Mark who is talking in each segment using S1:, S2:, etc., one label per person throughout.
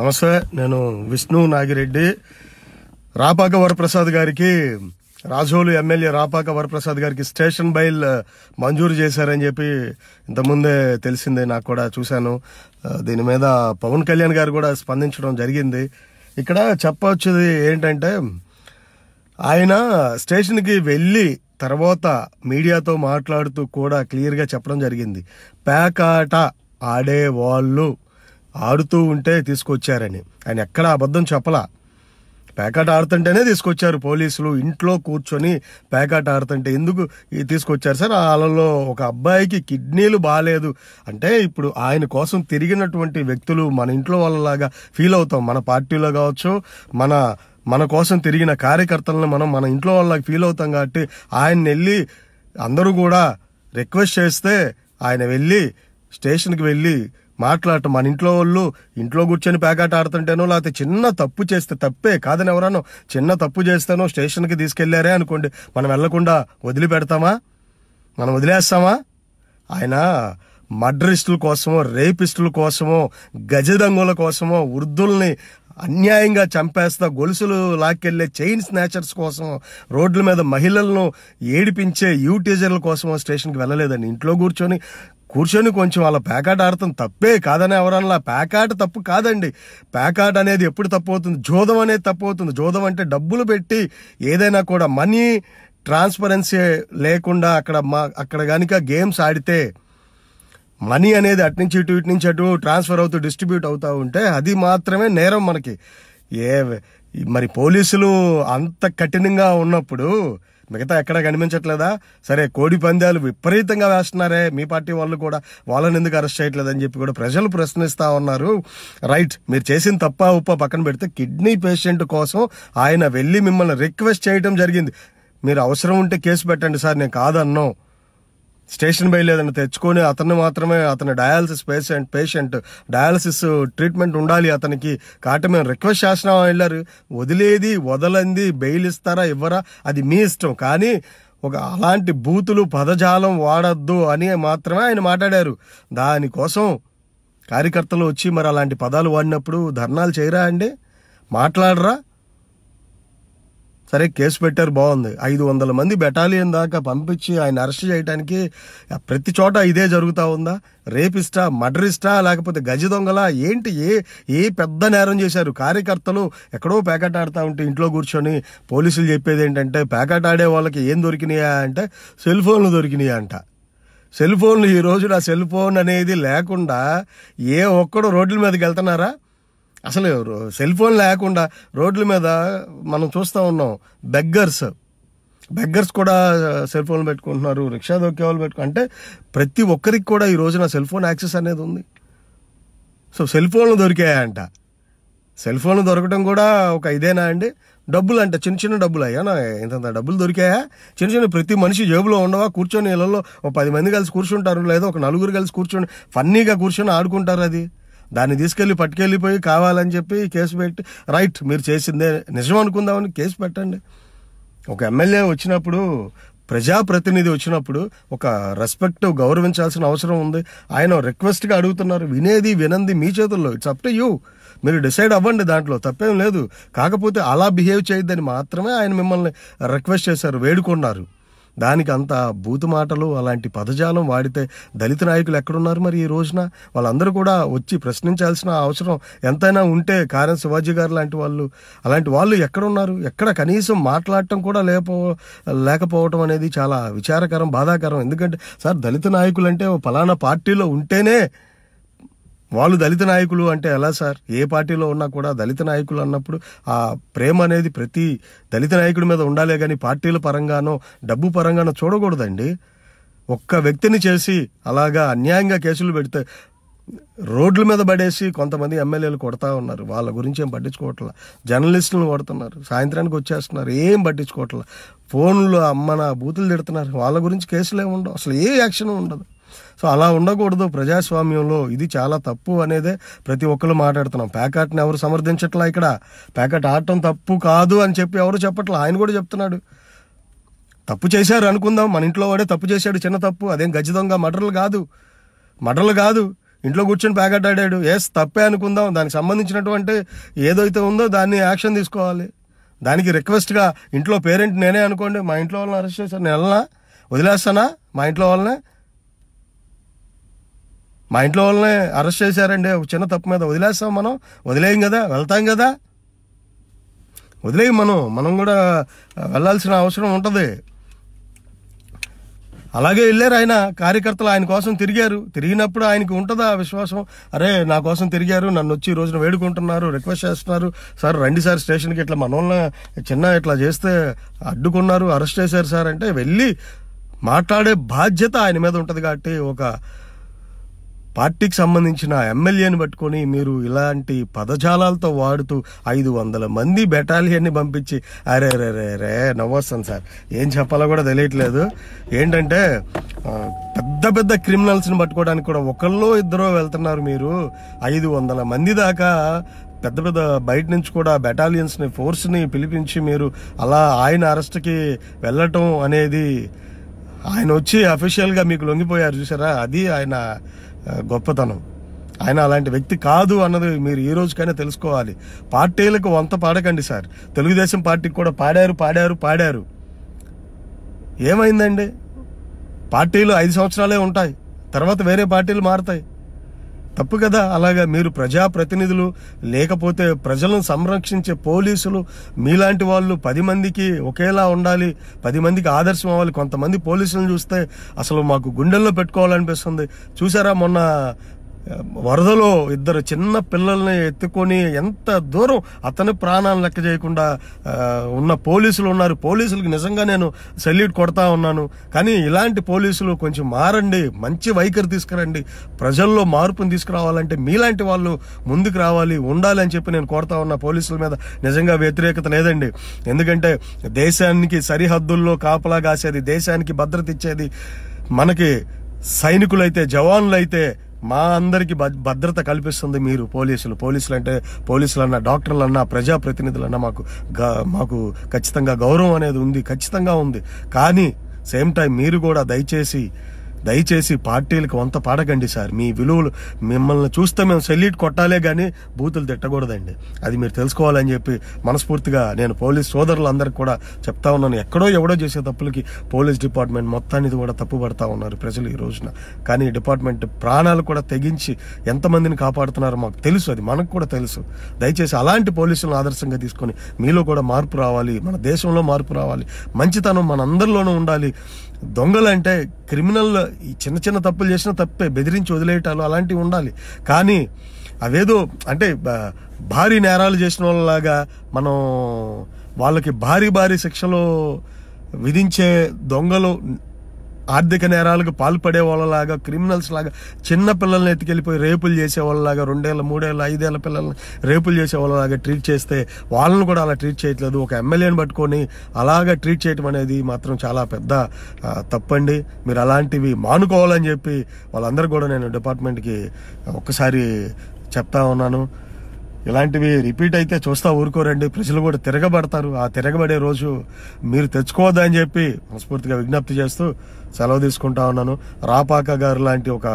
S1: నమస్తే నేను విష్ణు నాగిరెడ్డి రాపాక వరప్రసాద్ గారికి రాజోలు ఎమ్మెల్యే రాపాక వరప్రసాద్ గారికి స్టేషన్ బైల్ మంజూరు చేశారని చెప్పి ఇంతకుముందే తెలిసిందే నాకు కూడా చూశాను దీని మీద పవన్ కళ్యాణ్ గారు కూడా స్పందించడం జరిగింది ఇక్కడ చెప్పవచ్చు ఏంటంటే ఆయన స్టేషన్కి వెళ్ళి తర్వాత మీడియాతో మాట్లాడుతూ కూడా క్లియర్గా చెప్పడం జరిగింది పేకాట వాళ్ళు ఆడుతూ ఉంటే తీసుకొచ్చారని ఆయన ఎక్కడ అబద్ధం చెప్పలా పేకాట ఆడుతుంటేనే తీసుకొచ్చారు పోలీసులు ఇంట్లో కూర్చొని పేకాట ఆడుతుంటే ఎందుకు తీసుకొచ్చారు సార్ వాళ్ళలో ఒక అబ్బాయికి కిడ్నీలు బాగాలేదు అంటే ఇప్పుడు ఆయన కోసం తిరిగినటువంటి వ్యక్తులు మన ఇంట్లో వాళ్ళలాగా ఫీల్ అవుతాం మన పార్టీలో కావచ్చు మన మన కోసం తిరిగిన కార్యకర్తలను మనం మన ఇంట్లో వాళ్ళకి ఫీల్ అవుతాం కాబట్టి ఆయన వెళ్ళి అందరూ కూడా రిక్వెస్ట్ చేస్తే ఆయన వెళ్ళి స్టేషన్కి వెళ్ళి మాట్లాడటం మన ఇంట్లో వాళ్ళు ఇంట్లో కూర్చొని ప్యాకెట్ ఆడుతుంటేనో లేకపోతే చిన్న తప్పు చేస్తే తప్పే కాదని ఎవరన్నా చిన్న తప్పు చేస్తేనో స్టేషన్కి తీసుకెళ్లారే అనుకోండి మనం వెళ్లకుండా వదిలిపెడతామా మనం వదిలేస్తామా ఆయన మర్డరిస్టుల కోసమో రేపిస్టుల కోసమో గజదంగుల కోసమో వృద్ధుల్ని అన్యాయంగా చంపేస్తా గొలుసులు లాక్కెళ్లే చైన్ స్నాచర్స్ కోసం రోడ్ల మీద మహిళలను ఏడిపించే యూటీజర్ల కోసం స్టేషన్కి వెళ్ళలేదండి ఇంట్లో కూర్చొని కూర్చొని కొంచెం వాళ్ళ పేకాట ఆడటం తప్పే కాదని ఎవరన్నా ప్యాకాట్ తప్పు కాదండి ప్యాకాట్ అనేది ఎప్పుడు తప్పు అవుతుంది జోదం అనేది తప్పు అవుతుంది జోదం అంటే డబ్బులు పెట్టి ఏదైనా కూడా మనీ ట్రాన్స్పరెన్సీ లేకుండా అక్కడ మా అక్కడ కనుక గేమ్స్ ఆడితే మనీ అనేది అటు నుంచి ఇటు ఇటు నుంచి అటు ట్రాన్స్ఫర్ అవుతూ డిస్ట్రిబ్యూట్ అవుతూ ఉంటే అది మాత్రమే నేరం మనకి ఏ మరి పోలీసులు అంత కఠినంగా ఉన్నప్పుడు మిగతా ఎక్కడ కనిపించట్లేదా సరే కోడి పందాలు విపరీతంగా వేస్తున్నారే మీ పార్టీ వాళ్ళు కూడా వాళ్ళని ఎందుకు అరెస్ట్ అని చెప్పి కూడా ప్రజలు ప్రశ్నిస్తా ఉన్నారు రైట్ మీరు చేసిన తప్ప ఉప్ప పక్కన పెడితే కిడ్నీ పేషెంట్ కోసం ఆయన వెళ్ళి మిమ్మల్ని రిక్వెస్ట్ చేయడం జరిగింది మీరు అవసరం ఉంటే కేసు పెట్టండి సార్ నేను కాదన్నాం స్టేషన్ బయలు లేదని తెచ్చుకొని అతను మాత్రమే అతని dialysis patient patient dialysis treatment ఉండాలి అతనికి కాబట్టి మేము రిక్వెస్ట్ చేసినాం వెళ్ళారు వదిలేది వదలంది బెయిల్ ఇస్తారా ఇవ్వరా అది మీ ఇష్టం కానీ ఒక అలాంటి బూతులు పదజాలం వాడద్దు అని మాత్రమే ఆయన మాట్లాడారు దానికోసం కార్యకర్తలు వచ్చి మరి అలాంటి పదాలు వాడినప్పుడు ధర్నాలు చేయరా అండి మాట్లాడరా సరే కేసు పెట్టారు బాగుంది ఐదు వందల మంది బెటాలియన్ దాకా పంపించి ఆయన అరెస్ట్ చేయడానికి ప్రతి చోట ఇదే జరుగుతూ ఉందా రేపిస్టా మర్డరిస్టా లేకపోతే గజ దొంగలా ఏంటి ఏ ఏ పెద్ద నేరం చేశారు కార్యకర్తలు ఎక్కడో ప్యాకెట్ ఆడుతూ ఉంటే ఇంట్లో కూర్చొని పోలీసులు చెప్పేది ఏంటంటే ప్యాకెట్ ఆడే వాళ్ళకి ఏం దొరికినాయా అంటే సెల్ ఫోన్లు దొరికినాయా అంట సెల్ ఫోన్లు ఈ రోజు నా సెల్ ఫోన్ అనేది లేకుండా ఏ ఒక్కడు రోడ్ల మీదకి వెళ్తున్నారా అసలు సెల్ ఫోన్ లేకుండా రోడ్ల మీద మనం చూస్తూ ఉన్నాం బెగ్గర్స్ బెగ్గర్స్ కూడా సెల్ ఫోన్లు పెట్టుకుంటున్నారు రిక్షా దొక్కే వాళ్ళు పెట్టుకు అంటే ప్రతి ఒక్కరికి కూడా ఈ రోజున సెల్ ఫోన్ యాక్సెస్ అనేది ఉంది సో సెల్ ఫోన్లు దొరికాయంట సెల్ ఫోన్లు దొరకడం కూడా ఒక ఇదేనా అండి డబ్బులు అంట చిన్న చిన్న డబ్బులు అయ్యా ఇంతంత డబ్బులు దొరికాయా చిన్న చిన్న ప్రతి మనిషి జేబులో ఉండవా కూర్చొని ఇళ్ళలో ఒక పది మంది కలిసి కూర్చుంటారు లేదా ఒక నలుగురు కలిసి కూర్చొని ఫన్నీగా కూర్చొని ఆడుకుంటారు అది దాన్ని తీసుకెళ్లి పట్టుకెళ్ళిపోయి కావాలని చెప్పి కేసు పెట్టి రైట్ మీరు చేసిందే నిజం అనుకుందామని కేసు పెట్టండి ఒక ఎమ్మెల్యే వచ్చినప్పుడు ప్రజాప్రతినిధి వచ్చినప్పుడు ఒక రెస్పెక్ట్ గౌరవించాల్సిన అవసరం ఉంది ఆయన రిక్వెస్ట్గా అడుగుతున్నారు వినేది వినంది మీ చేతుల్లో ఇట్స్ అప్ టు యూ మీరు డిసైడ్ అవ్వండి దాంట్లో తప్పేం లేదు కాకపోతే అలా బిహేవ్ చేయొద్దని మాత్రమే ఆయన మిమ్మల్ని రిక్వెస్ట్ చేశారు వేడుకున్నారు దానికి అంత బూతుమాటలు మాటలు అలాంటి పదజాలం వాడితే దళిత నాయకులు ఎక్కడున్నారు మరి ఈ రోజున వాళ్ళందరూ కూడా వచ్చి ప్రశ్నించాల్సిన అవసరం ఎంతైనా ఉంటే కారం శివాజీ గారు లాంటి వాళ్ళు అలాంటి వాళ్ళు ఎక్కడున్నారు ఎక్కడ కనీసం మాట్లాడటం కూడా లేకపో లేకపోవటం అనేది చాలా విచారకరం బాధాకరం ఎందుకంటే సార్ దళిత నాయకులు అంటే పలానా పార్టీలో ఉంటేనే వాళ్ళు దళిత నాయకులు అంటే ఎలా సార్ ఏ పార్టీలో ఉన్నా కూడా దళిత నాయకులు అన్నప్పుడు ఆ ప్రేమ అనేది ప్రతి దళిత నాయకుడి మీద ఉండాలే కానీ పార్టీల పరంగానో డబ్బు పరంగానో చూడకూడదండి ఒక్క వ్యక్తిని చేసి అలాగా అన్యాయంగా కేసులు పెడితే రోడ్ల మీద పడేసి కొంతమంది ఎమ్మెల్యేలు కొడతా ఉన్నారు వాళ్ళ గురించి ఏం పట్టించుకోవట్లా జర్నలిస్టులను కొడుతున్నారు సాయంత్రానికి వచ్చేస్తున్నారు ఏం పట్టించుకోవట్లా ఫోన్లో అమ్మ నా బూతులు తిడుతున్నారు వాళ్ళ గురించి కేసులు ఏమి ఉండవు అసలు ఏ యాక్షన్ ఉండదు సో అలా ఉండకూడదు ప్రజాస్వామ్యంలో ఇది చాలా తప్పు అనేదే ప్రతి ఒక్కరు మాట్లాడుతున్నాం ప్యాకెట్ని ఎవరు సమర్థించట్లా ఇక్కడ ప్యాకెట్ ఆడటం తప్పు కాదు అని చెప్పి ఎవరు చెప్పట్లా ఆయన కూడా చెప్తున్నాడు తప్పు చేశారు అనుకుందాం మన ఇంట్లో వాడే తప్పు చేశాడు చిన్న తప్పు అదేం గచ్చితంగా మటర్లు కాదు మటర్లు కాదు ఇంట్లో కూర్చొని ప్యాకెట్ ఆడాడు ఎస్ తప్పే అనుకుందాం దానికి సంబంధించినటువంటి ఏదైతే ఉందో దాన్ని యాక్షన్ తీసుకోవాలి దానికి రిక్వెస్ట్గా ఇంట్లో పేరెంట్ నేనే అనుకోండి మా ఇంట్లో వాళ్ళని అరెస్ట్ చేశాను నేను వదిలేస్తానా మా ఇంట్లో వాళ్ళనే మా ఇంట్లో వాళ్ళని అరెస్ట్ చేశారండి ఒక చిన్న తప్పు మీద వదిలేస్తాం మనం వదిలేయం కదా వెళ్తాం కదా వదిలేయం మనం మనం కూడా వెళ్ళాల్సిన అవసరం ఉంటుంది అలాగే వెళ్ళారు ఆయన కార్యకర్తలు ఆయన కోసం తిరిగారు తిరిగినప్పుడు ఆయనకి ఉంటుందా విశ్వాసం అరే నా కోసం తిరిగారు నన్ను వచ్చి ఈ రోజున వేడుకుంటున్నారు రిక్వెస్ట్ చేస్తున్నారు సార్ రండి సార్ స్టేషన్కి ఇట్లా మనోళ్ళ చిన్న ఇట్లా చేస్తే అడ్డుకున్నారు అరెస్ట్ చేశారు సార్ అంటే వెళ్ళి మాట్లాడే బాధ్యత ఆయన మీద ఉంటుంది కాబట్టి ఒక పార్టీకి సంబంధించిన ఎమ్మెల్యేని పట్టుకొని మీరు ఇలాంటి పదజాలాలతో వాడుతూ ఐదు వందల మంది బెటాలియన్ని పంపించి అరే రే రే రే నవ్వొస్తాను సార్ ఏం చెప్పాలో కూడా తెలియట్లేదు ఏంటంటే పెద్ద పెద్ద క్రిమినల్స్ని పట్టుకోవడానికి కూడా ఒకళ్ళో ఇద్దరో వెళ్తున్నారు మీరు ఐదు వందల మంది దాకా పెద్ద పెద్ద బయట నుంచి కూడా బెటాలియన్స్ని ఫోర్స్ని పిలిపించి మీరు అలా ఆయన అరెస్ట్కి వెళ్ళటం అనేది ఆయన వచ్చి అఫీషియల్గా మీకు లొంగిపోయారు చూసారా అది ఆయన గొప్పతనం ఆయన అలాంటి వ్యక్తి కాదు అన్నది మీరు ఈ రోజుకైనా తెలుసుకోవాలి పార్టీలకు వంత పాడకండి సార్ తెలుగుదేశం పార్టీకి కూడా పాడారు పాడారు పాడారు ఏమైందండి పార్టీలు ఐదు సంవత్సరాలే ఉంటాయి తర్వాత వేరే పార్టీలు మారుతాయి తప్పు కదా అలాగా మీరు ప్రజాప్రతినిధులు లేకపోతే ప్రజలను సంరక్షించే పోలీసులు మీలాంటి వాళ్ళు పది మందికి ఒకేలా ఉండాలి పది మందికి ఆదర్శం అవ్వాలి కొంతమంది పోలీసులను చూస్తే అసలు మాకు గుండెల్లో పెట్టుకోవాలనిపిస్తుంది చూసారా మొన్న వరదలో ఇద్దరు చిన్న పిల్లల్ని ఎత్తుకొని ఎంత దూరం అతని ప్రాణాలు లెక్క చేయకుండా ఉన్న పోలీసులు ఉన్నారు పోలీసులకు నిజంగా నేను సెల్యూట్ కొడతా ఉన్నాను కానీ ఇలాంటి పోలీసులు కొంచెం మారండి మంచి వైఖరి తీసుకురండి ప్రజల్లో మార్పును తీసుకురావాలంటే మీలాంటి వాళ్ళు ముందుకు రావాలి ఉండాలి అని చెప్పి నేను కోరుతా ఉన్న పోలీసుల మీద నిజంగా వ్యతిరేకత లేదండి ఎందుకంటే దేశానికి సరిహద్దుల్లో కాపలా కాసేది దేశానికి భద్రత ఇచ్చేది మనకి సైనికులైతే అయితే మా అందరికీ భద్రత కల్పిస్తుంది మీరు పోలీసులు పోలీసులు అంటే పోలీసులన్నా డాక్టర్లన్నా అన్న మాకు మాకు ఖచ్చితంగా గౌరవం అనేది ఉంది ఖచ్చితంగా ఉంది కానీ సేమ్ టైం మీరు కూడా దయచేసి దయచేసి పార్టీలకు వంత పాడకండి సార్ మీ విలువలు మిమ్మల్ని చూస్తే మేము సెల్యూట్ కొట్టాలే కానీ బూతులు తిట్టకూడదండి అది మీరు తెలుసుకోవాలని చెప్పి మనస్ఫూర్తిగా నేను పోలీస్ సోదరులందరికీ కూడా చెప్తా ఉన్నాను ఎక్కడో ఎవడో చేసే తప్పులకి పోలీస్ డిపార్ట్మెంట్ మొత్తానికి కూడా తప్పు పడతా ఉన్నారు ప్రజలు ఈ రోజున కానీ డిపార్ట్మెంట్ ప్రాణాలు కూడా తెగించి ఎంతమందిని కాపాడుతున్నారో మాకు తెలుసు అది మనకు కూడా తెలుసు దయచేసి అలాంటి పోలీసులను ఆదర్శంగా తీసుకొని మీలో కూడా మార్పు రావాలి మన దేశంలో మార్పు రావాలి మంచితనం మన అందరిలోనూ ఉండాలి దొంగలంటే క్రిమినల్ చిన్న చిన్న తప్పులు చేసిన తప్పే బెదిరించి వదిలేయటాలు అలాంటివి ఉండాలి కానీ అవేదో అంటే భారీ నేరాలు చేసిన వాళ్ళలాగా మనం వాళ్ళకి భారీ భారీ శిక్షలు విధించే దొంగలు ఆర్థిక నేరాలకు పాల్పడే వాళ్ళలాగా క్రిమినల్స్ లాగా చిన్న పిల్లల్ని ఎత్తుకెళ్ళిపోయి రేపులు చేసే వాళ్ళలాగా రెండేళ్ళ మూడేళ్ళ ఐదేళ్ల పిల్లల్ని రేపులు చేసే వాళ్ళలాగా ట్రీట్ చేస్తే వాళ్ళని కూడా అలా ట్రీట్ చేయట్లేదు ఒక ఎమ్మెల్యేని పట్టుకొని అలాగా ట్రీట్ చేయటం అనేది మాత్రం చాలా పెద్ద తప్పండి మీరు అలాంటివి మానుకోవాలని చెప్పి వాళ్ళందరూ కూడా నేను డిపార్ట్మెంట్కి ఒక్కసారి చెప్తా ఉన్నాను ఇలాంటివి రిపీట్ అయితే చూస్తా ఊరుకోరండి ప్రజలు కూడా తిరగబడతారు ఆ తిరగబడే రోజు మీరు తెచ్చుకోవద్దని చెప్పి మనస్ఫూర్తిగా విజ్ఞప్తి చేస్తూ సెలవు తీసుకుంటా ఉన్నాను రాపాక గారు లాంటి ఒక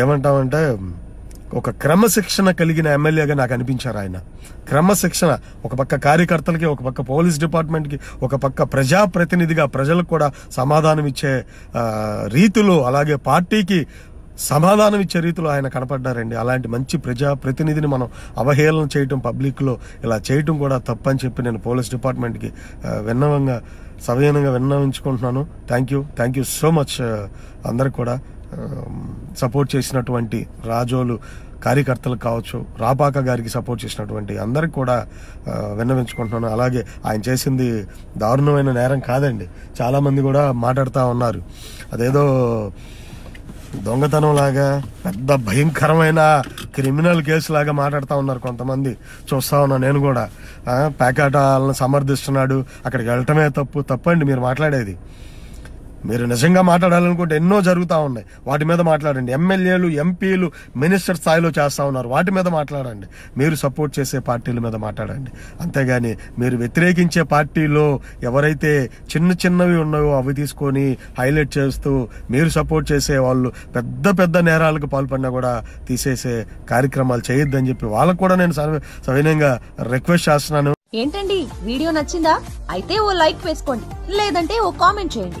S1: ఏమంటామంటే ఒక క్రమశిక్షణ కలిగిన ఎమ్మెల్యేగా నాకు అనిపించారు ఆయన క్రమశిక్షణ ఒక పక్క కార్యకర్తలకి ఒక పక్క పోలీస్ డిపార్ట్మెంట్కి ఒక పక్క ప్రజాప్రతినిధిగా ప్రజలకు కూడా సమాధానం ఇచ్చే రీతులు అలాగే పార్టీకి సమాధానం ఇచ్చే రీతిలో ఆయన కనపడ్డారండి అలాంటి మంచి ప్రజా ప్రతినిధిని మనం అవహేళన చేయటం పబ్లిక్లో ఇలా చేయటం కూడా తప్పని చెప్పి నేను పోలీస్ డిపార్ట్మెంట్కి విన్నవంగా సవీనంగా విన్నవించుకుంటున్నాను thank you thank you so much అందరికి కూడా సపోర్ట్ చేసినటువంటి రాజోలు కార్యకర్తలకు కావచ్చు రాపాక గారికి సపోర్ట్ చేసినటువంటి అందరికి కూడా విన్నవించుకుంటున్నాను అలాగే ఆయన చేసింది దారుణమైన నేరం కాదండి చాలామంది కూడా మాట్లాడుతూ ఉన్నారు అదేదో దొంగతనం లాగా పెద్ద భయంకరమైన క్రిమినల్ కేసు లాగా మాట్లాడుతూ ఉన్నారు కొంతమంది చూస్తా ఉన్నా నేను కూడా ప్యాకెట్ వాళ్ళని సమర్థిస్తున్నాడు అక్కడికి వెళ్ళటమే తప్పు తప్పండి మీరు మాట్లాడేది మీరు నిజంగా మాట్లాడాలనుకుంటే ఎన్నో జరుగుతూ ఉన్నాయి వాటి మీద మాట్లాడండి ఎమ్మెల్యేలు ఎంపీలు మినిస్టర్ స్థాయిలో చేస్తూ ఉన్నారు వాటి మీద మాట్లాడండి మీరు సపోర్ట్ చేసే పార్టీల మీద మాట్లాడండి అంతేగాని మీరు వ్యతిరేకించే పార్టీలో ఎవరైతే చిన్న చిన్నవి ఉన్నాయో అవి తీసుకొని హైలైట్ చేస్తూ మీరు సపోర్ట్ చేసే వాళ్ళు పెద్ద పెద్ద నేరాలకు పాల్పడినా కూడా తీసేసే కార్యక్రమాలు చేయొద్దని చెప్పి వాళ్ళకు కూడా నేను సవినయంగా రిక్వెస్ట్ చేస్తున్నాను ఏంటండి వీడియో నచ్చిందా అయితే ఓ లైక్ వేసుకోండి లేదంటే ఓ కామెంట్ చేయండి